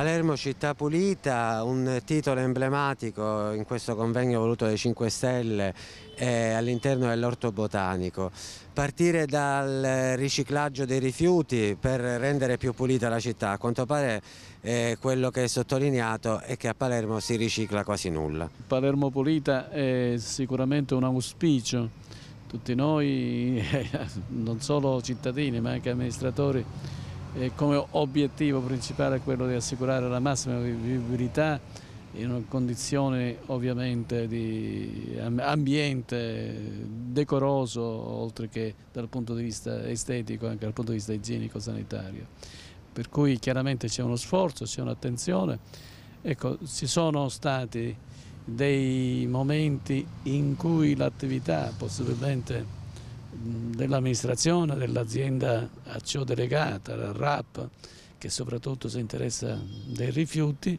Palermo città pulita, un titolo emblematico in questo convegno voluto dai 5 Stelle eh, all'interno dell'orto botanico. Partire dal riciclaggio dei rifiuti per rendere più pulita la città, a quanto pare eh, quello che è sottolineato è che a Palermo si ricicla quasi nulla. Palermo pulita è sicuramente un auspicio, tutti noi, non solo cittadini ma anche amministratori, eh, come obiettivo principale quello di assicurare la massima vivibilità in condizioni ovviamente di ambiente decoroso oltre che dal punto di vista estetico anche dal punto di vista igienico-sanitario. Per cui chiaramente c'è uno sforzo, c'è un'attenzione. Ecco, ci sono stati dei momenti in cui l'attività possibilmente dell'amministrazione, dell'azienda a ciò delegata, la RAP, che soprattutto si interessa dei rifiuti,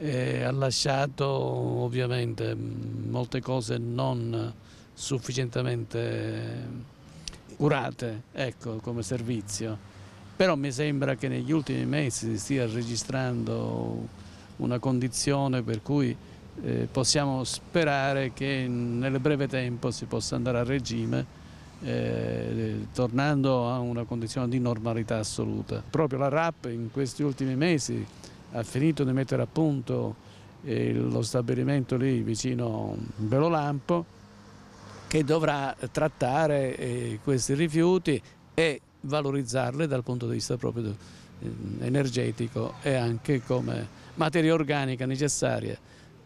eh, ha lasciato ovviamente mm, molte cose non sufficientemente curate ecco, come servizio. Però mi sembra che negli ultimi mesi si stia registrando una condizione per cui eh, possiamo sperare che nel breve tempo si possa andare a regime eh, tornando a una condizione di normalità assoluta. Proprio la RAP in questi ultimi mesi ha finito di mettere a punto eh, lo stabilimento lì vicino Belolampo che dovrà trattare eh, questi rifiuti e valorizzarli dal punto di vista proprio eh, energetico e anche come materia organica necessaria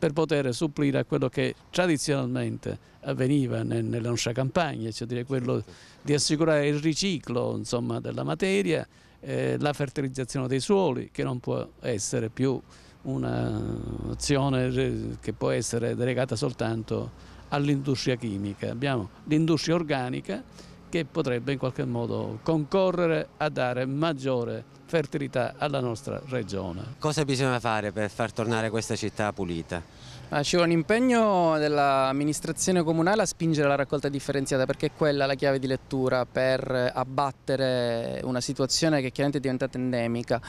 per poter supplire a quello che tradizionalmente avveniva nella nostra campagna, cioè dire quello di assicurare il riciclo insomma, della materia, eh, la fertilizzazione dei suoli che non può essere più un'azione che può essere delegata soltanto all'industria chimica. Abbiamo l'industria organica che potrebbe in qualche modo concorrere a dare maggiore fertilità alla nostra regione. Cosa bisogna fare per far tornare questa città pulita? Ah, c'è un impegno dell'amministrazione comunale a spingere la raccolta differenziata perché è quella la chiave di lettura per abbattere una situazione che chiaramente è diventata endemica.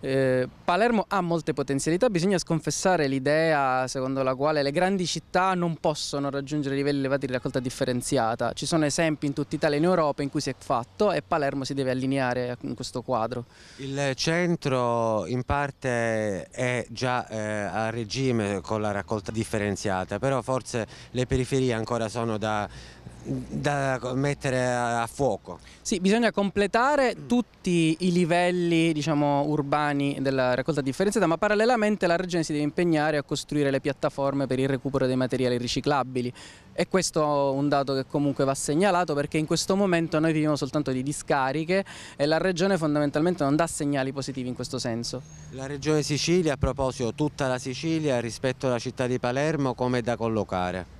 Eh, Palermo ha molte potenzialità, bisogna sconfessare l'idea secondo la quale le grandi città non possono raggiungere livelli elevati di raccolta differenziata. Ci sono esempi in tutta Italia e in Europa in cui si è fatto e Palermo si deve allineare in questo quadro. Il centro in parte è già eh, a regime con la raccolta differenziata, però forse le periferie ancora sono da da mettere a fuoco. Sì, bisogna completare tutti i livelli diciamo, urbani della raccolta differenziata, ma parallelamente la Regione si deve impegnare a costruire le piattaforme per il recupero dei materiali riciclabili e questo è un dato che comunque va segnalato perché in questo momento noi viviamo soltanto di discariche e la Regione fondamentalmente non dà segnali positivi in questo senso. La Regione Sicilia, a proposito, tutta la Sicilia rispetto alla città di Palermo come è da collocare?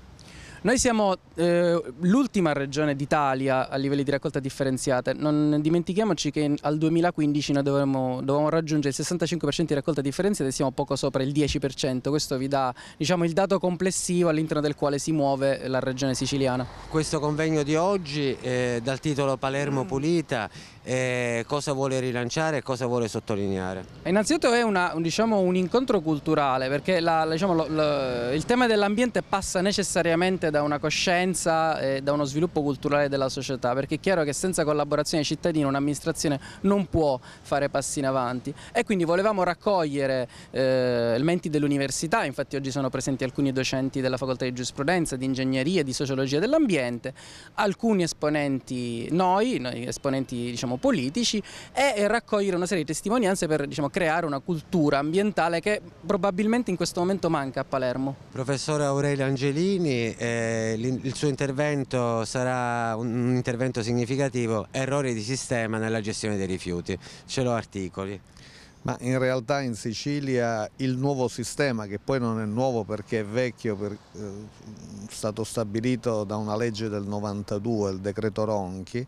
Noi siamo eh, l'ultima regione d'Italia a livelli di raccolta differenziata. Non dimentichiamoci che in, al 2015 noi dovremmo, dovevamo raggiungere il 65% di raccolta differenziata e siamo poco sopra il 10%. Questo vi dà diciamo, il dato complessivo all'interno del quale si muove la regione siciliana. Questo convegno di oggi, eh, dal titolo Palermo Pulita, eh, cosa vuole rilanciare e cosa vuole sottolineare? Eh, innanzitutto è una, un, diciamo, un, incontro culturale perché la, diciamo, lo, lo, il tema dell'ambiente passa necessariamente parte da una coscienza e da uno sviluppo culturale della società, perché è chiaro che senza collaborazione dei cittadini un'amministrazione non può fare passi in avanti e quindi volevamo raccogliere eh, elementi dell'università, infatti oggi sono presenti alcuni docenti della facoltà di giurisprudenza, di ingegneria, di sociologia dell'ambiente, alcuni esponenti noi, noi esponenti diciamo, politici e, e raccogliere una serie di testimonianze per diciamo, creare una cultura ambientale che probabilmente in questo momento manca a Palermo. Professore Aurelio Angelini, eh... Eh, il suo intervento sarà un intervento significativo, errori di sistema nella gestione dei rifiuti, ce l'ho articoli. Ma in realtà in Sicilia il nuovo sistema, che poi non è nuovo perché è vecchio, eh, è stato stabilito da una legge del 92, il decreto Ronchi,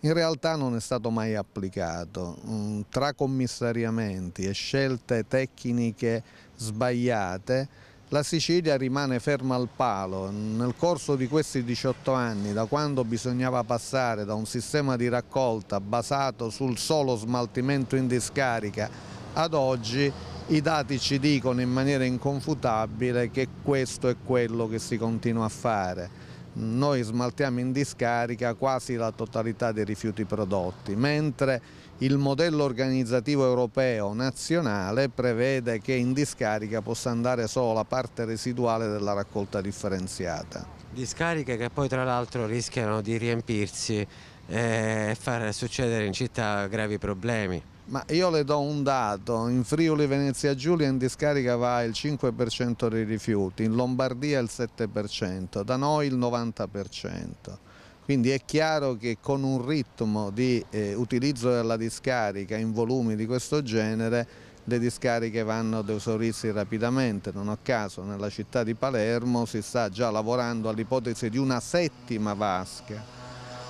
in realtà non è stato mai applicato. Mm, tra commissariamenti e scelte tecniche sbagliate la Sicilia rimane ferma al palo. Nel corso di questi 18 anni, da quando bisognava passare da un sistema di raccolta basato sul solo smaltimento in discarica ad oggi, i dati ci dicono in maniera inconfutabile che questo è quello che si continua a fare noi smaltiamo in discarica quasi la totalità dei rifiuti prodotti, mentre il modello organizzativo europeo nazionale prevede che in discarica possa andare solo la parte residuale della raccolta differenziata. Discariche che poi tra l'altro rischiano di riempirsi eh, e far succedere in città gravi problemi. Ma io le do un dato, in Friuli Venezia Giulia in discarica va il 5% dei rifiuti, in Lombardia il 7%, da noi il 90%. Quindi è chiaro che con un ritmo di eh, utilizzo della discarica in volumi di questo genere le discariche vanno ad esaurirsi rapidamente, non a caso nella città di Palermo si sta già lavorando all'ipotesi di una settima vasca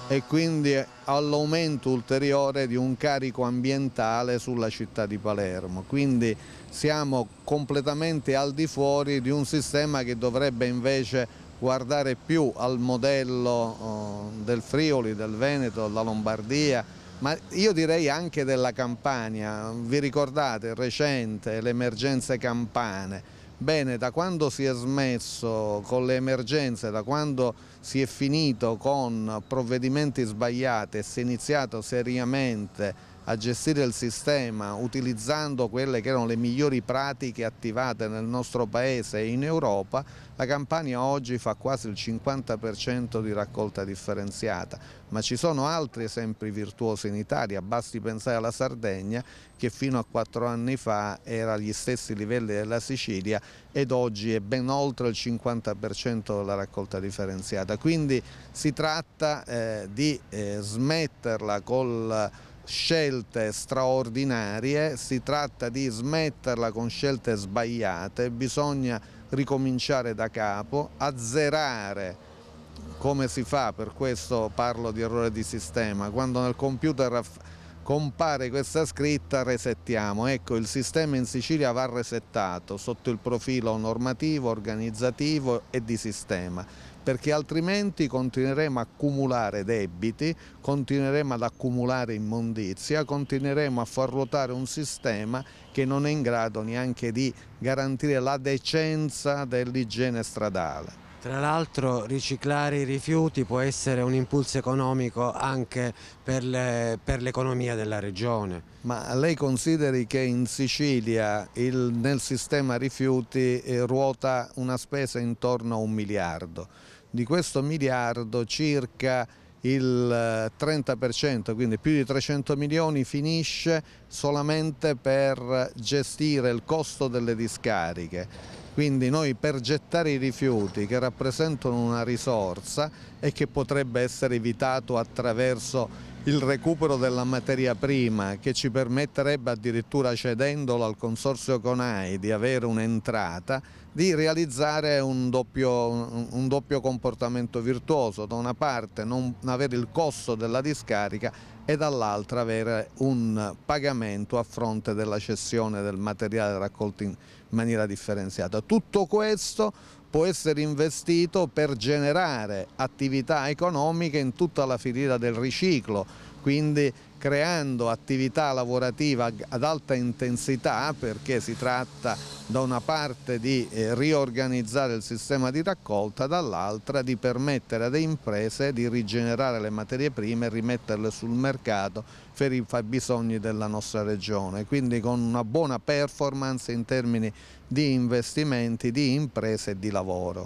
e quindi all'aumento ulteriore di un carico ambientale sulla città di Palermo. Quindi siamo completamente al di fuori di un sistema che dovrebbe invece guardare più al modello eh, del Friuli, del Veneto, della Lombardia, ma io direi anche della Campania. Vi ricordate, recente, le emergenze campane Bene, da quando si è smesso con le emergenze, da quando si è finito con provvedimenti sbagliati e si è iniziato seriamente a gestire il sistema utilizzando quelle che erano le migliori pratiche attivate nel nostro paese e in Europa, la Campania oggi fa quasi il 50% di raccolta differenziata, ma ci sono altri esempi virtuosi in Italia, basti pensare alla Sardegna che fino a quattro anni fa era agli stessi livelli della Sicilia ed oggi è ben oltre il 50% della raccolta differenziata, quindi si tratta eh, di eh, smetterla col scelte straordinarie, si tratta di smetterla con scelte sbagliate, bisogna ricominciare da capo, azzerare come si fa, per questo parlo di errore di sistema, quando nel computer compare questa scritta resettiamo, ecco il sistema in Sicilia va resettato sotto il profilo normativo, organizzativo e di sistema perché altrimenti continueremo a accumulare debiti, continueremo ad accumulare immondizia, continueremo a far ruotare un sistema che non è in grado neanche di garantire la decenza dell'igiene stradale. Tra l'altro riciclare i rifiuti può essere un impulso economico anche per, l'economia della regione. Ma lei consideri che in Sicilia il, nel sistema rifiuti eh, ruota una spesa intorno a un miliardo. Di questo miliardo circa il 30%, eh, quindi più di 300 milioni finisce solamente per gestire il costo delle discariche quindi noi per gettare i rifiuti che rappresentano una risorsa e che potrebbe essere evitato attraverso il recupero della materia prima che ci permetterebbe addirittura cedendolo al consorzio Conai di avere un'entrata, di realizzare un doppio, un doppio comportamento virtuoso, da una parte non avere il costo della discarica e dall'altra avere un pagamento a fronte della cessione del materiale raccolto in maniera differenziata. Tutto questo può essere investito per generare attività economiche in tutta la filiera del riciclo, quindi creando attività lavorativa ad alta intensità perché si tratta da una parte di eh, riorganizzare il sistema di raccolta, dall'altra di permettere alle imprese di rigenerare le materie prime e rimetterle sul mercato per i fabbisogni della nostra regione, quindi con una buona performance in termini di investimenti, di imprese e di lavoro.